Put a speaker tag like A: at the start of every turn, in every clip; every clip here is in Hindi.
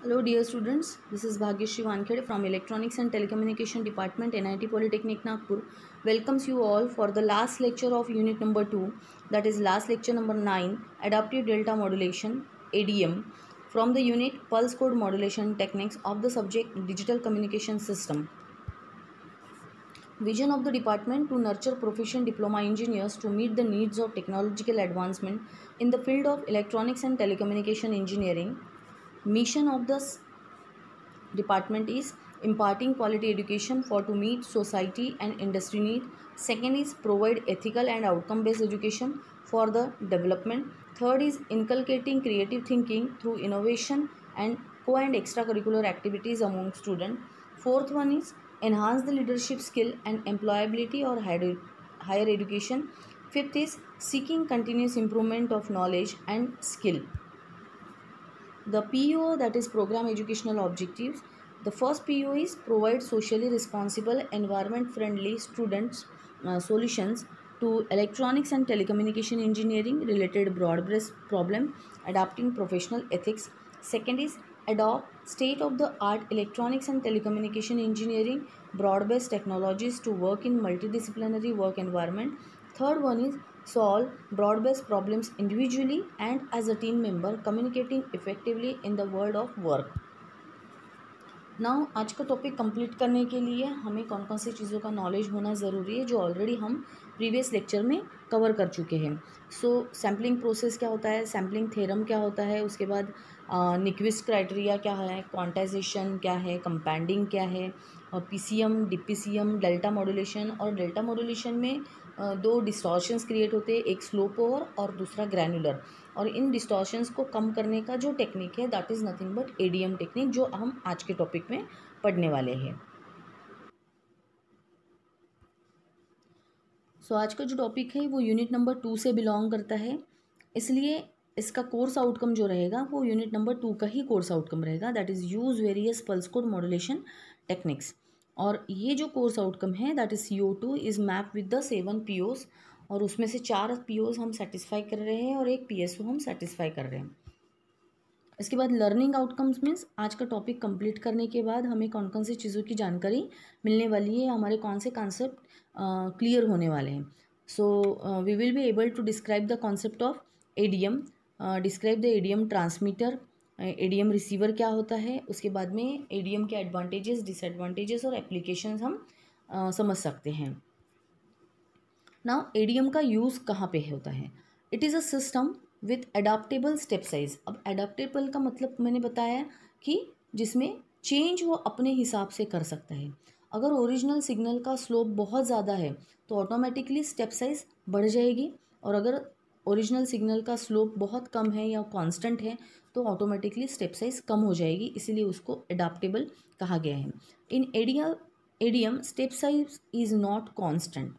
A: Hello dear students, this is Bhagyashri Vankhede from Electronics and Telecommunication Department NIT Polytechnic Nagpur welcomes you all for the last lecture of unit number 2 that is last lecture number 9 Adaptive Delta Modulation ADM from the unit Pulse Code Modulation Techniques of the subject Digital Communication System. Vision of the department to nurture proficient diploma engineers to meet the needs of technological advancement in the field of electronics and telecommunication engineering Mission of this department is imparting quality education for to meet society and industry need. Second is provide ethical and outcome based education for the development. Third is inculcating creative thinking through innovation and co and extracurricular activities among students. Fourth one is enhance the leadership skill and employability or higher education. Fifth is seeking continuous improvement of knowledge and skill the PO that is program educational objectives the first PO is provide socially responsible environment friendly students uh, solutions to electronics and telecommunication engineering related broad based problem adapting professional ethics second is adopt state of the art electronics and telecommunication engineering broad based technologies to work in multidisciplinary work environment third one is solve broad based problems individually and as a team member communicating effectively in the world of work now आज का टॉपिक कंप्लीट करने के लिए हमें कौन कौन सी चीज़ों का नॉलेज होना ज़रूरी है जो ऑलरेडी हम प्रीवियस लेक्चर में कवर कर चुके हैं सो सैम्पलिंग प्रोसेस क्या होता है सैम्पलिंग थेरम क्या होता है उसके बाद निक्विस्ट क्राइटेरिया क्या है क्वांटाइजेशन क्या है कंपैंडिंग क्या है पीसीएम डीपीसीएम डेल्टा मॉड्यूलेशन और डेल्टा मॉड्यूलेशन में दो डिस्टॉर्शंस क्रिएट होते हैं एक स्लो पोअर और दूसरा ग्रैनुलर और इन डिस्टॉर्शंस को कम करने का जो टेक्निक है that is nothing but ADM technique जो हम आज के टॉपिक में पढ़ने वाले हैं सो so, आज का जो टॉपिक है वो यूनिट नंबर टू से बिलोंग करता है इसलिए इसका कोर्स आउटकम जो रहेगा वो यूनिट नंबर टू का ही कोर्स आउटकम रहेगा that is use various pulse code modulation techniques और ये जो कोर्स आउटकम है that is C O two is map with the seven P Os और उसमें से चार पी ओज हम सेटिस्फाई कर रहे हैं और एक पी एस ओ हम सेटिस्फाई कर रहे हैं इसके बाद लर्निंग आउटकम्स मीन्स आज का टॉपिक कंप्लीट करने के बाद हमें कौन कौन सी चीज़ों की जानकारी मिलने वाली है हमारे कौन से कॉन्सेप्ट क्लियर होने वाले हैं so we will be able to describe the concept of A D M describe the A D M transmitter ADM receiver क्या होता है उसके बाद में एडीएम के एडवांटेजेस डिसएडवांटेजेस और एप्लीकेशन हम आ, समझ सकते हैं नाउ एडीएम का यूज़ कहाँ पे होता है it is a system with adaptable step size अब एडाप्टेबल का मतलब मैंने बताया कि जिसमें चेंज वो अपने हिसाब से कर सकता है अगर ओरिजिनल सिग्नल का स्लोप बहुत ज़्यादा है तो ऑटोमेटिकली स्टेप साइज़ बढ़ जाएगी और अगर ओरिजिनल सिग्नल का स्लोप बहुत कम है या कांस्टेंट है तो ऑटोमेटिकली स्टेप साइज कम हो जाएगी इसीलिए उसको एडाप्टेबल कहा गया है इन एडिया ADM step size is not constant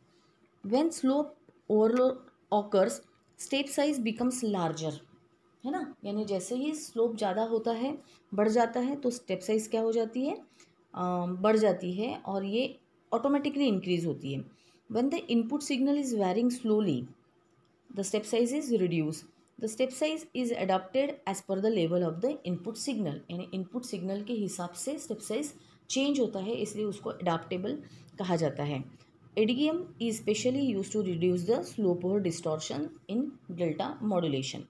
A: when slope overload occurs step size becomes larger है ना यानी जैसे ही स्लोप ज़्यादा होता है बढ़ जाता है तो स्टेप साइज क्या हो जाती है आ, बढ़ जाती है और ये ऑटोमेटिकली इंक्रीज होती है when the input signal is varying slowly the step size is reduced the step size is adopted as per the level of the input signal यानी इनपुट सिग्नल के हिसाब से स्टेप साइज चेंज होता है इसलिए उसको अडाप्टेबल कहा जाता है ADM is specially use to reduce the slope और डिस्टॉर्शन इन डेल्टा मॉड्यूलेशन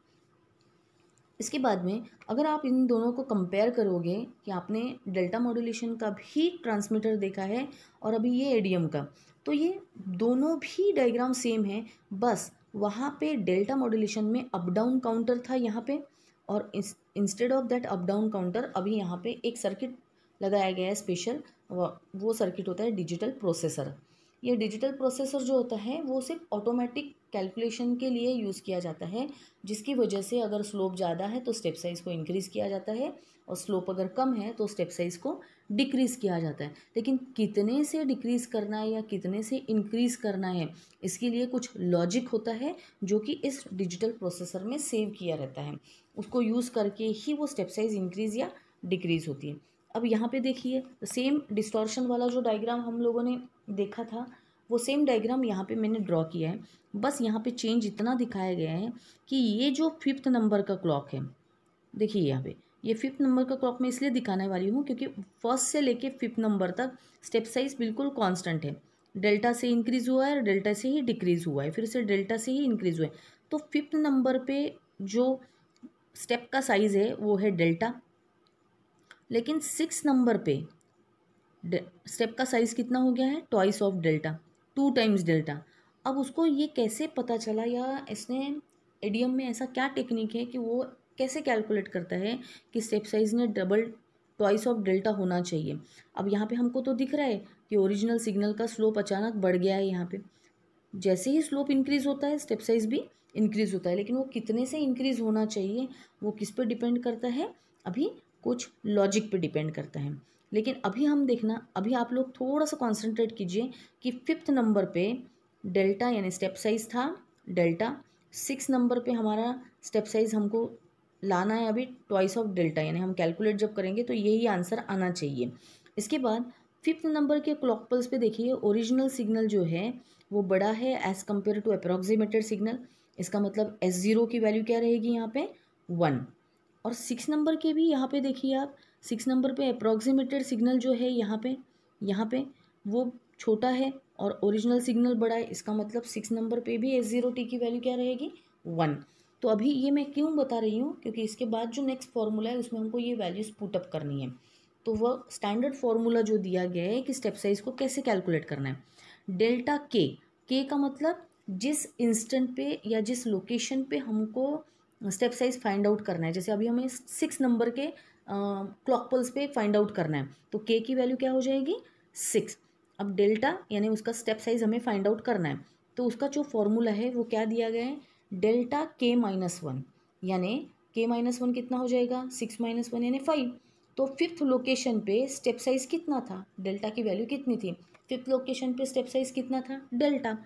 A: इसके बाद में अगर आप इन दोनों को कंपेयर करोगे कि आपने डेल्टा मॉड्यूलेशन का भी ट्रांसमीटर देखा है और अभी ये एडीएम का तो ये दोनों भी डायग्राम सेम है बस वहाँ पे डेल्टा मॉड्यूलेशन में अप डाउन काउंटर था यहाँ पे और instead of that up down counter अभी यहाँ पे एक सर्किट लगाया गया है स्पेशल वो सर्किट होता है डिजिटल प्रोसेसर ये डिजिटल प्रोसेसर जो होता है वो सिर्फ ऑटोमेटिक कैलकुलेशन के लिए यूज़ किया जाता है जिसकी वजह से अगर स्लोप ज़्यादा है तो स्टेप साइज़ को इंक्रीज़ किया जाता है और स्लोप अगर कम है तो स्टेप साइज़ को डिक्रीज़ किया जाता है लेकिन कितने से डिक्रीज़ करना है या कितने से इंक्रीज़ करना है इसके लिए कुछ लॉजिक होता है जो कि इस डिजिटल प्रोसेसर में सेव किया रहता है उसको यूज़ करके ही वो स्टेप साइज़ इंक्रीज़ या डिक्रीज़ होती है अब यहाँ पे देखिए सेम डिस्टॉर्शन वाला जो डायग्राम हम लोगों ने देखा था वो सेम डायग्राम यहाँ पे मैंने ड्रॉ किया है बस यहाँ पे चेंज इतना दिखाया गया है कि ये जो फिफ्थ नंबर का क्लॉक है देखिए यहाँ पे ये फिफ्थ नंबर का तो क्लॉक मैं इसलिए दिखाने वाली हूँ क्योंकि फर्स्ट से लेके फिफ्थ नंबर तक स्टेप साइज बिल्कुल कांस्टेंट है डेल्टा से इंक्रीज़ हुआ है और डेल्टा से ही डिक्रीज़ हुआ है फिर से डेल्टा से ही इंक्रीज़ हुआ है तो फिफ्थ नंबर पे जो स्टेप का साइज़ है वो है डेल्टा लेकिन सिक्स नंबर पे स्टेप का साइज़ कितना हो गया है twice of delta two times delta अब उसको ये कैसे पता चला या इसने एडीएम में ऐसा क्या टेक्निक है कि वो कैसे कैलकुलेट करता है कि स्टेप साइज में डबल ट्वाइस ऑफ डेल्टा होना चाहिए अब यहाँ पे हमको तो दिख रहा है कि ओरिजिनल सिग्नल का स्लोप अचानक बढ़ गया है यहाँ पे जैसे ही स्लोप इंक्रीज़ होता है स्टेप साइज भी इंक्रीज़ होता है लेकिन वो कितने से इंक्रीज़ होना चाहिए वो किस पर डिपेंड करता है अभी कुछ लॉजिक पर डिपेंड करता है लेकिन अभी हम देखना अभी आप लोग थोड़ा सा कॉन्सेंट्रेट कीजिए कि फिफ्थ नंबर पर डेल्टा यानी स्टेप साइज़ था डेल्टा सिक्स नंबर पे हमारा स्टेप साइज़ हमको लाना है अभी ट्वाइस ऑफ डेल्टा यानी हम कैलकुलेट जब करेंगे तो यही आंसर आना चाहिए इसके बाद फिफ्थ नंबर के क्लॉक पल्स पे देखिए ओरिजिनल सिग्नल जो है वो बड़ा है as compare to approximated signal इसका मतलब एस ज़ीरो की वैल्यू क्या रहेगी यहाँ पे वन और सिक्स नंबर के भी यहाँ पे देखिए आप सिक्स नंबर पे अप्रॉक्सीमेटेड सिग्नल जो है यहाँ पे यहाँ पे वो छोटा है और ओरिजिनल सिग्नल बड़ा है इसका मतलब सिक्स नंबर पे भी एस ज़ीरो टी की वैल्यू क्या रहेगी वन तो अभी ये मैं क्यों बता रही हूँ क्योंकि इसके बाद जो नेक्स्ट फार्मूला है उसमें हमको ये वैल्यूज़ पुटअप करनी है तो वह स्टैंडर्ड फार्मूला जो दिया गया है कि स्टेप साइज को कैसे कैलकुलेट करना है डेल्टा के के का मतलब जिस इंस्टेंट पे या जिस लोकेशन पे हमको स्टेप साइज फाइंड आउट करना है जैसे अभी हमें सिक्स नंबर के क्लॉक पल्स पे फाइंड आउट करना है तो के की वैल्यू क्या हो जाएगी सिक्स अब डेल्टा यानी उसका स्टेप साइज हमें फाइंड आउट करना है तो उसका जो फॉर्मूला है वो क्या दिया गया है डेल्टा के माइनस वन यानी के माइनस वन कितना हो जाएगा सिक्स माइनस वन यानी फाइव तो फिफ्थ लोकेशन पे स्टेप साइज़ कितना था डेल्टा की वैल्यू कितनी थी फिफ्थ लोकेशन पे स्टेप साइज़ कितना था delta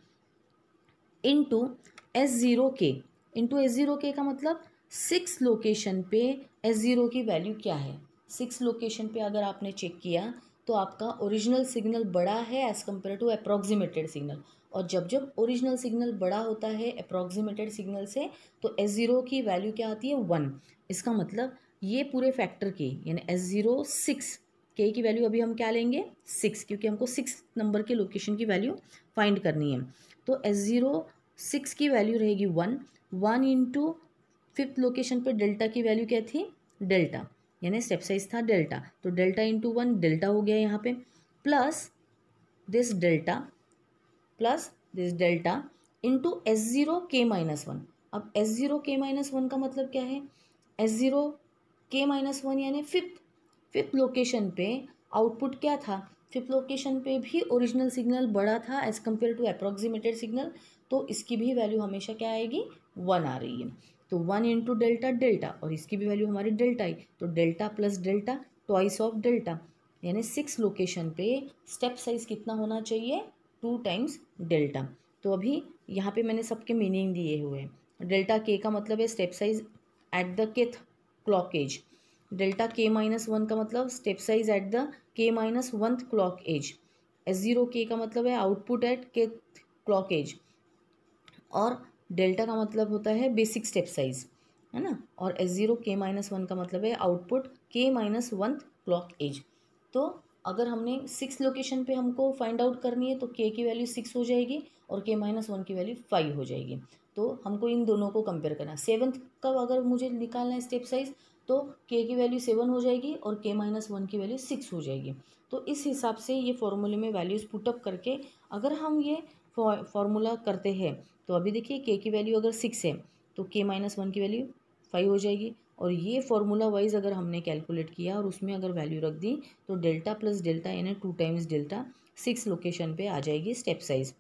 A: into S zero K into S zero K का मतलब सिक्स लोकेशन पे एस ज़ीरो की वैल्यू क्या है सिक्स लोकेशन पे अगर आपने चेक किया तो आपका ओरिजिनल सिग्नल बड़ा है as compare to approximated signal और जब जब ओरिजिनल सिग्नल बड़ा होता है अप्रॉक्सीमेटेड सिग्नल से तो एस ज़ीरो की वैल्यू क्या आती है वन इसका मतलब ये पूरे फैक्टर के यानी एस ज़ीरो सिक्स के की वैल्यू अभी हम क्या लेंगे सिक्स क्योंकि हमको सिक्स नंबर के लोकेशन की वैल्यू फाइंड करनी है तो एस ज़ीरो सिक्स की वैल्यू रहेगी one one into fifth location पर डेल्टा की वैल्यू क्या थी डेल्टा यानी स्टेप साइज था डेल्टा तो डेल्टा इंटू वन डेल्टा हो गया यहाँ पे plus this delta plus this delta into S zero K minus one अब S zero K minus one का मतलब क्या है S zero K minus one यानी फिफ्थ फिफ्थ लोकेशन पे आउटपुट क्या था फिफ्थ लोकेशन पे भी ओरिजिनल सिग्नल बड़ा था as compare to approximated signal तो इसकी भी वैल्यू हमेशा क्या आएगी वन आ रही है तो वन इंटू डेल्टा डेल्टा और इसकी भी वैल्यू हमारी डेल्टा ही तो delta plus delta twice of delta यानी सिक्स लोकेशन पे स्टेप साइज़ कितना होना चाहिए टू टाइम्स डेल्टा तो अभी यहाँ पे मैंने सबके मीनिंग दिए हुए हैं डेल्टा के का मतलब है step size at the kth clock edge delta K minus one का मतलब step size at the K minus one clock edge S zero K का मतलब है output at K clock edge और डेल्टा का मतलब होता है बेसिक स्टेप साइज है ना और S zero K minus one का मतलब है आउटपुट के माइनस वन क्लॉक एज तो अगर हमने सिक्स लोकेशन पे हमको फाइंड आउट करनी है तो के की वैल्यू सिक्स हो जाएगी और के माइनस वन की वैल्यू फाइव हो जाएगी तो हमको इन दोनों को कंपेयर करना है सेवन्थ का अगर मुझे निकालना है स्टेप साइज तो के की वैल्यू सेवन हो जाएगी और के माइनस वन की वैल्यू सिक्स हो जाएगी तो इस हिसाब से ये फॉर्मूले में वैल्यूज़ पुटअप करके अगर हम ये फॉर्मूला करते हैं तो अभी देखिए के की वैल्यू अगर सिक्स है तो के माइनस वन की वैल्यू फाइव हो जाएगी और ये फॉर्मूला वाइज अगर हमने कैलकुलेट किया और उसमें अगर वैल्यू रख दी तो डेल्टा प्लस डेल्टा यानी two times delta six location पे आ जाएगी स्टेप साइज़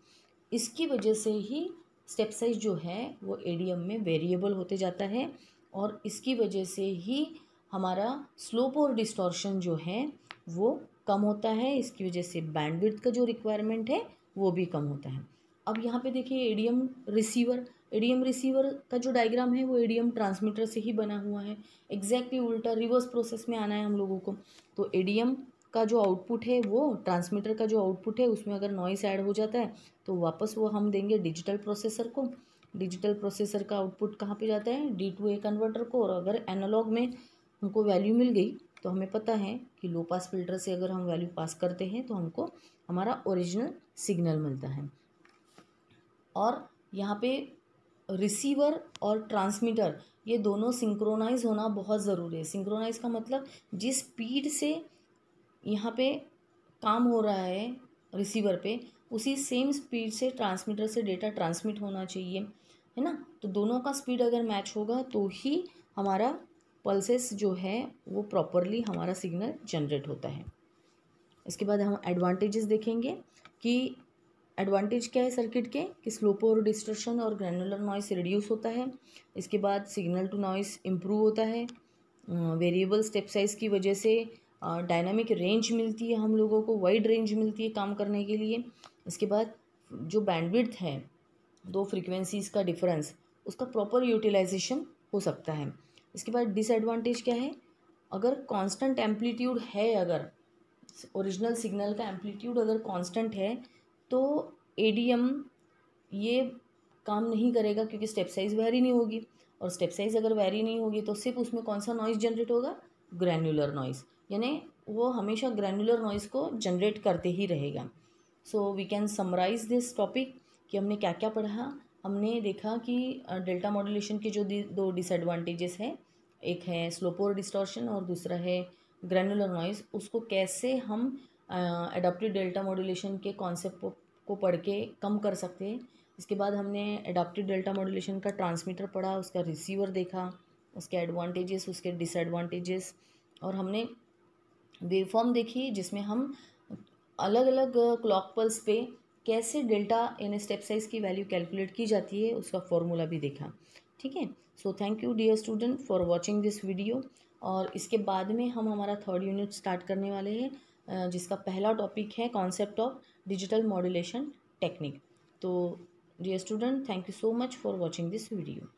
A: इसकी वजह से ही स्टेप साइज जो है वो एडीएम में वेरिएबल होते जाता है और इसकी वजह से ही हमारा स्लोप और डिस्टोरशन जो है वो कम होता है इसकी वजह से बैंडविड्थ का जो रिक्वायरमेंट है वो भी कम होता है अब यहाँ पे देखिए एडीएम रिसीवर एडीएम रिसीवर का जो डायग्राम है वो एडीएम ट्रांसमीटर से ही बना हुआ है एग्जैक्टली उल्टा रिवर्स प्रोसेस में आना है हम लोगों को तो एडीएम का जो आउटपुट है वो ट्रांसमीटर का जो आउटपुट है उसमें अगर नॉइस ऐड हो जाता है तो वापस वो हम देंगे डिजिटल प्रोसेसर को डिजिटल प्रोसेसर का आउटपुट कहाँ पे जाता है डी टू ए कन्वर्टर को और अगर एनालॉग में हमको वैल्यू मिल गई तो हमें पता है कि लो पास फिल्टर से अगर हम वैल्यू पास करते हैं तो हमको हमारा ओरिजिनल सिग्नल मिलता है और यहाँ पे रिसीवर और ट्रांसमीटर ये दोनों सिंक्रोनाइज होना बहुत ज़रूरी है सिंक्रोनाइज का मतलब जिस स्पीड से यहाँ पे काम हो रहा है रिसीवर पे उसी सेम स्पीड से ट्रांसमीटर से डेटा ट्रांसमिट होना चाहिए है ना तो दोनों का स्पीड अगर मैच होगा तो ही हमारा पल्सेस जो है वो प्रॉपरली हमारा सिग्नल जनरेट होता है इसके बाद हम एडवांटेजेस देखेंगे कि एडवांटेज क्या है सर्किट के कि स्लोपोर पावर डिस्ट्रक्शन और ग्रैनुलर नॉइस रिड्यूस होता है इसके बाद सिग्नल टू नॉइस इम्प्रूव होता है वेरिएबल स्टेप साइज़ की वजह से डायनामिक रेंज मिलती है हम लोगों को वाइड रेंज मिलती है काम करने के लिए इसके बाद जो बैंडविड्थ है दो फ्रिक्वेंसीज़ का डिफरेंस उसका प्रॉपर यूटिलाइजेशन हो सकता है इसके बाद डिसएडवांटेज क्या है अगर कांस्टेंट एम्पलीट्यूड है अगर ओरिजिनल सिग्नल का एम्पलीट्यूड अगर कांस्टेंट है तो एम ये काम नहीं करेगा क्योंकि स्टेप साइज़ वैरी नहीं होगी और स्टेप साइज़ अगर वैरी नहीं होगी तो सिर्फ उसमें कौन सा नॉइज़ जनरेट होगा ग्रैनुलर नॉइज़ यानी वो हमेशा ग्रैनुलर नॉइज़ को जनरेट करते ही रहेगा so we can summarize this topic कि हमने क्या क्या पढ़ा हमने देखा कि डेल्टा मॉडुलेशन के जो दो डिसएडवांटेजेस हैं एक है स्लोपोर डिस्टॉर्शन और दूसरा है ग्रैनुलर नॉइज़ उसको कैसे हम एडाप्टिव डेल्टा मॉड्यूलेशन के कॉन्सेप्ट को पढ़ के कम कर सकते हैं इसके बाद हमने एडाप्टिव डेल्टा मॉड्यूलेशन का ट्रांसमीटर पढ़ा उसका रिसीवर देखा उसके एडवांटेजेस उसके डिसएडवांटेजेस और हमने वेवफॉर्म देखी जिसमें हम अलग अलग क्लॉक पल्स पे कैसे डेल्टा यानी स्टेप साइज की वैल्यू कैलकुलेट की जाती है उसका फॉर्मूला भी देखा ठीक है so thank you dear student for watching this video और इसके बाद में हम हमारा थर्ड यूनिट स्टार्ट करने वाले हैं जिसका पहला टॉपिक है concept of digital modulation technique तो dear student thank you so much for watching this video